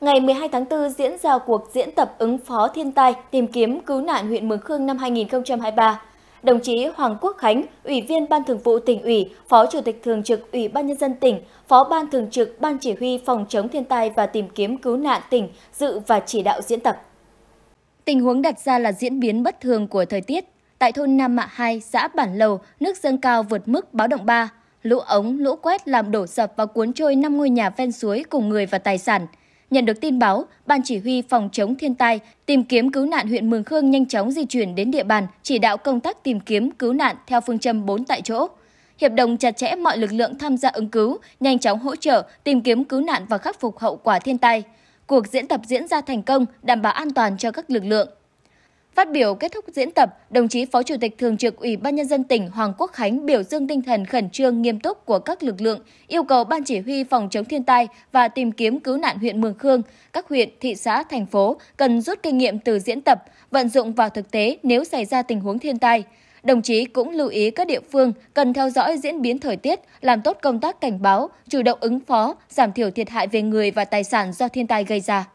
Ngày 12 tháng 4 diễn ra cuộc diễn tập ứng phó thiên tai tìm kiếm cứu nạn huyện Mường Khương năm 2023. Đồng chí Hoàng Quốc Khánh, Ủy viên Ban Thường vụ tỉnh ủy, Phó Chủ tịch Thường trực Ủy ban Nhân dân tỉnh, Phó Ban Thường trực Ban Chỉ huy Phòng chống thiên tai và tìm kiếm cứu nạn tỉnh dự và chỉ đạo diễn tập. Tình huống đặt ra là diễn biến bất thường của thời tiết. Tại thôn Nam Mạ 2, xã Bản Lầu, nước dâng cao vượt mức báo động 3. Lũ ống, lũ quét làm đổ sập và cuốn trôi 5 ngôi nhà ven suối cùng người và tài sản – Nhận được tin báo, Ban chỉ huy phòng chống thiên tai, tìm kiếm cứu nạn huyện Mường Khương nhanh chóng di chuyển đến địa bàn, chỉ đạo công tác tìm kiếm cứu nạn theo phương châm 4 tại chỗ. Hiệp đồng chặt chẽ mọi lực lượng tham gia ứng cứu, nhanh chóng hỗ trợ tìm kiếm cứu nạn và khắc phục hậu quả thiên tai. Cuộc diễn tập diễn ra thành công, đảm bảo an toàn cho các lực lượng. Phát biểu kết thúc diễn tập, đồng chí Phó Chủ tịch Thường trực Ủy ban Nhân dân tỉnh Hoàng Quốc Khánh biểu dương tinh thần khẩn trương nghiêm túc của các lực lượng, yêu cầu Ban Chỉ huy Phòng chống thiên tai và tìm kiếm cứu nạn huyện Mường Khương, các huyện, thị xã, thành phố cần rút kinh nghiệm từ diễn tập, vận dụng vào thực tế nếu xảy ra tình huống thiên tai. Đồng chí cũng lưu ý các địa phương cần theo dõi diễn biến thời tiết, làm tốt công tác cảnh báo, chủ động ứng phó, giảm thiểu thiệt hại về người và tài sản do thiên tai gây ra.